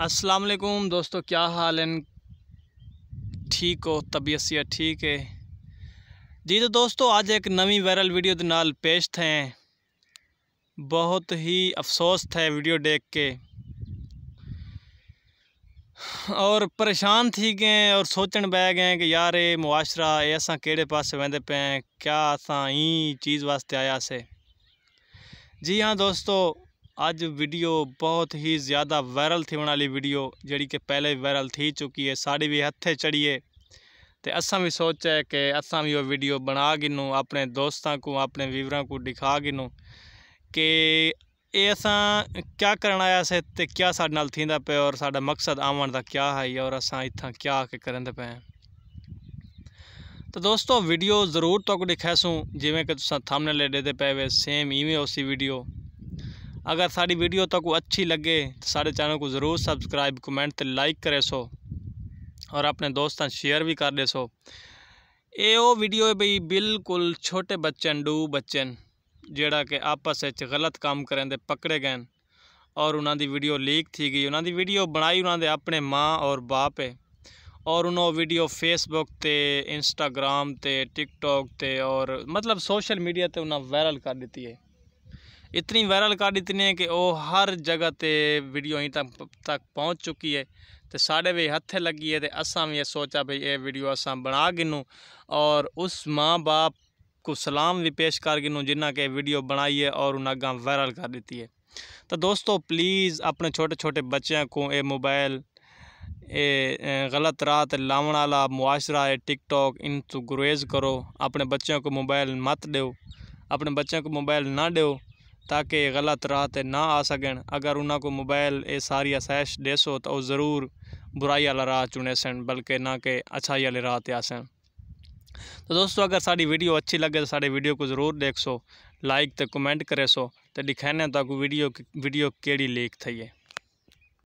अस्सलाम वालेकुम दोस्तों क्या हाल है ठीक हो तबीयत सिया ठीक है जी तो दोस्तों आज एक नवी वायरल वीडियो के नाल पेश थे बहुत ही अफसोस थे वीडियो देख के और परेशान थी गए और सोचन बह गए कि यार ये मुआशरा ये असा केड़े पास वेंदे पे हैं क्या असा ई चीज़ वास्ते आया से जी हाँ दोस्तों ਅੱਜ ਵੀਡੀਓ ਬਹੁਤ ਹੀ ਜ਼ਿਆਦਾ ਵਾਇਰਲ ਥੀ ਵਾਲੀ ਵੀਡੀਓ ਜਿਹੜੀ ਕਿ ਪਹਿਲੇ ਵਾਇਰਲ ਥੀ ਚੁੱਕੀ ਹੈ ਸਾਡੀ ਵੀ ਹੱਥੇ ਚੜੀਏ ਤੇ ਅਸਾਂ ਵੀ ਸੋਚਿਆ ਕਿ ਅਸਾਂ ਵੀ ਉਹ ਵੀਡੀਓ ਬਣਾ ਗਿਨੂੰ ਆਪਣੇ ਦੋਸਤਾਂ ਕੋ ਆਪਣੇ ਵੀਵਰਾਂ ਕੋ ਦਿਖਾ ਗਿਨੂੰ ਕਿ ਇਹ ਅਸਾਂ ਕੀ ਕਰਨ ਆਇਆ ਸੀ ਤੇ ਕੀ ਸਾਡੇ ਨਾਲ ਥੀਂਦਾ ਪਿਆ ਔਰ ਸਾਡਾ ਮਕਸਦ ਆਉਣ ਦਾ ਕੀ ਹੈ ਔਰ ਅਸਾਂ ਇੱਥਾਂ ਕੀ ਆ ਕੇ ਕਰਨ ਦੇ ਪਏ ਤਾਂ ਦੋਸਤੋ ਵੀਡੀਓ ਜ਼ਰੂਰ ਤੱਕ ਦਿਖਾਸੂ ਜਿਵੇਂ ਕਿ ਤੁਸੀਂ ਥੰਬਨੇਲ ਲੈ ਦੇ ਪਏ ਵੇ ਸੇਮ ਇਵੇਂ ਉਸੇ ਵੀਡੀਓ अगर साड़ी वीडियो तो तो अच्छी लगे तो साढ़े चैनल को जरूर सबसक्राइब कमेंट लाइक करे सो और अपने दोस्तों शेयर भी कर दे सो यो वीडियो भी बिल्कुल छोटे बच्चे डू बच्चे जड़ा कि आपस में गलत काम करें दे पकड़े गए और उन्होंने वीडियो लीक थी गई उन्होंने वीडियो बनाई उन्होंने अपने माँ और बाप है और उन्होंने वीडियो फेसबुक ते इंस्टाग्राम ते टिकटॉक ते और मतलब सोशल मीडिया ते उन्हें वायरल कर दी है इतनी वायरल कर दी है कि वह हर जगह पर वीडियो अं तक तक पहुँच चुकी है तो साढ़े भी हथे लगी है तो असा भी यह सोचा भाई ये वीडियो असा बना गिनू और उस माँ बाप को सलाम भी पेश कर गिनू जिन्हें के वीडियो बनाई है और उन्हें अगर वायरल कर दी है तो दोस्तों प्लीज़ अपने छोटे छोटे बच्चों को ये मोबाइल ये गलत रात लावण वाला मुआशरा है टिकटॉक इन तू गुरेज करो अपने बच्चों को मोबाइल मत दो अपने बच्चों को मोबाइल ना दो ताकि गलत राह ना आ सकन अगर उन्होंने को मोबाइल ये सारी असैश देसो तो ज़रूर बुराई वाला राह चुने सन बल्कि ना कि अच्छाई वाले राह आ आसन तो दोस्तों अगर साड़ी वीडियो अच्छी लगे तो साड़ी वीडियो को ज़रूर देख सो लाइक तो कमेंट करे सो तो दिखाने तक वीडियो वीडियो केड़ी लीक थी है